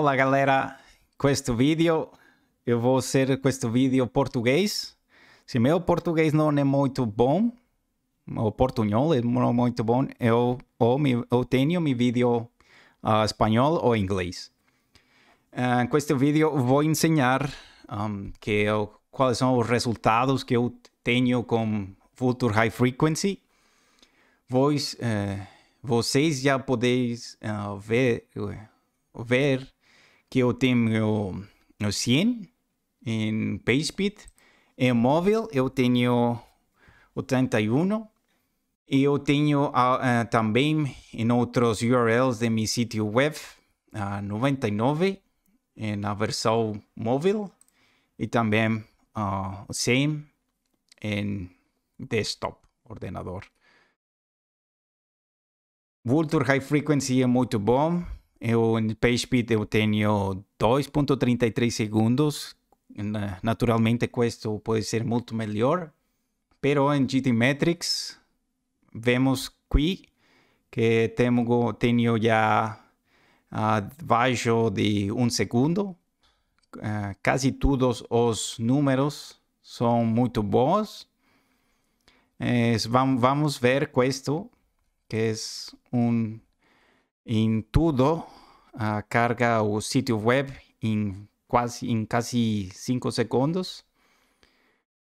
Olá galera, Este vídeo eu vou ser este vídeo português. Se meu português não é muito bom, o portunhol é muito bom, eu, ou me, eu tenho meu vídeo uh, espanhol ou inglês. Uh, ah, questo vídeo vou ensinar um, que eu, é quais são os resultados que eu tenho com Future High Frequency. uh, vocês já podem uh, ah, ver, ver que eu tenho 100 em PageSpeed, em é móvel eu tenho 81 e eu tenho uh, também em outros URLs de meu sítio web uh, 99 é na versão móvel e também uh, o same em desktop, ordenador. Vulture High Frequency é muito bom. Eu, em PageSpeed eu tenho 2.33 segundos. Naturalmente, isso pode ser muito melhor. Pero em GT Metrics, vemos aqui que tenho, tenho já ah, abaixo de um segundo. Uh, quase todos os números são muito bons. vamos ver isto, que é um em tudo carga o sitio web en casi, en casi 5 segundos.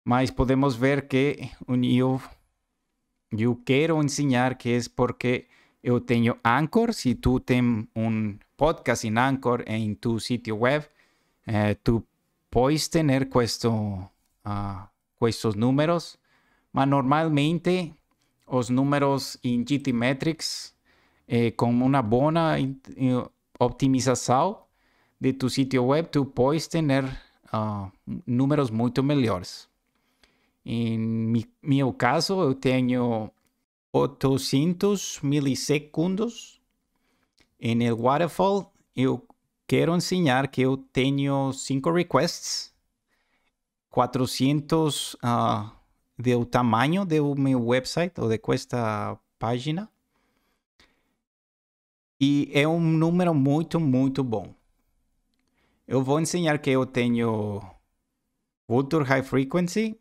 Mas podemos ver que yo, quiero enseñar que es porque yo tengo Anchor. Si tú tienes un podcast en Anchor en tu sitio web, eh, tú puedes tener ah, estos números. Mas normalmente los números en GT Metrics eh, con una bona optimización de tu sitio web, tú puedes tener ah, números mucho melhores. En mi, caso, yo tengo 800 milisegundos. En el waterfall. yo quiero enseñar que yo tengo 5 requests, 400 ah, del tamaño tamanho do website o de esta página. E é um número muito, muito bom. Eu vou ensinar que eu tenho Vulture High Frequency.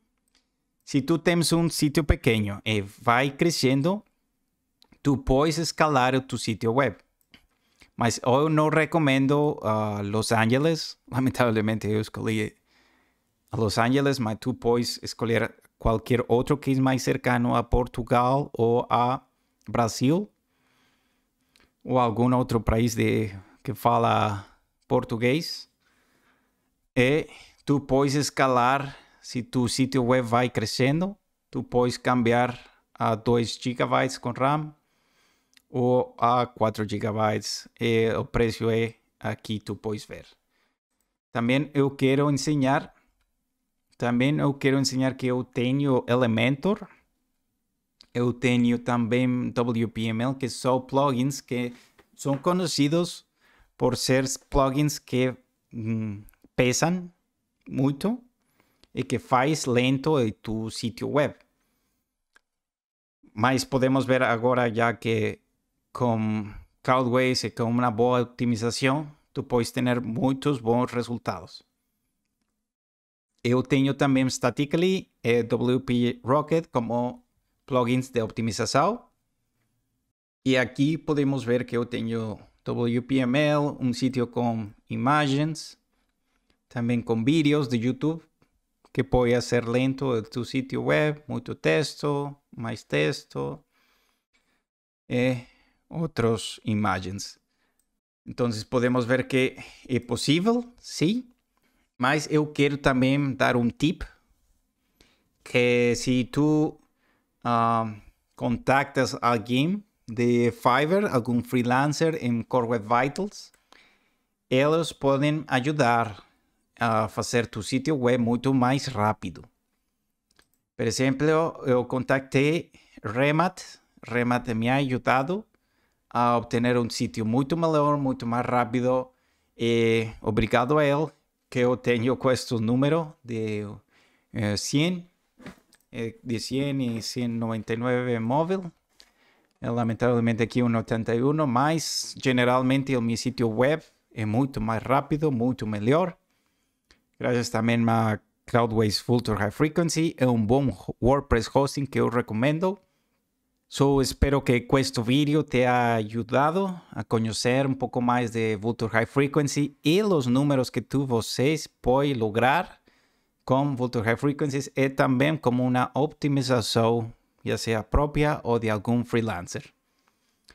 Se tu tens um sítio pequeno e vai crescendo, tu podes escalar o teu sítio web. Mas eu não recomendo uh, Los Angeles. Lamentavelmente eu escolhi Los Angeles, mas tu podes escolher qualquer outro que é mais cercano a Portugal ou a Brasil ou algum outro país de, que fala português e é, tu podes escalar se tu sítio web vai crescendo tu podes cambiar a 2 GB com RAM ou a 4 GB e o preço é aqui tu podes ver também eu quero ensinar também eu quero ensinar que eu tenho Elementor eu tenho também WPML, que é são plugins que são conhecidos por ser plugins que hum, pesam muito e que faz lento o teu sítio web. Mas podemos ver agora já que com Cloudways e com uma boa otimização, tu podes ter muitos bons resultados. Eu tenho também Statically e WP Rocket como plugins de optimização. E aqui podemos ver que eu tenho WPML, um sítio com imagens, também com vídeos de YouTube, que pode ser lento do sítio web, muito texto, mais texto e outras imagens. Então podemos ver que é possível, sim, mas eu quero também dar um tip que se tu Um, contactas a alguien de Fiverr, algún freelancer en Core Web Vitals. Ellos pueden ayudar a hacer tu sitio web mucho más rápido. Por ejemplo, yo contacté Remat, Remat me ha ayudado a obtener un sitio mucho mejor mucho más rápido. y obrigado a él que obtengo tengo este número de 100 eh, eh, de 100 y 199 móvil. Eh, lamentablemente aquí un 81, más generalmente mi sitio web es mucho más rápido, mucho mejor. Gracias también a Cloudways Future High Frequency, es un buen WordPress hosting que os recomiendo. So, espero que este vídeo te ha ayudado a conocer un poco más de Vulture High Frequency y los números que tú vocês puede lograr con Vulture High Frequencies es también como una optimización, ya sea propia o de algún freelancer.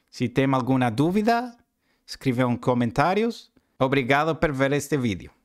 Si tem duda, escribe en comentarios. Obrigado por ver este video.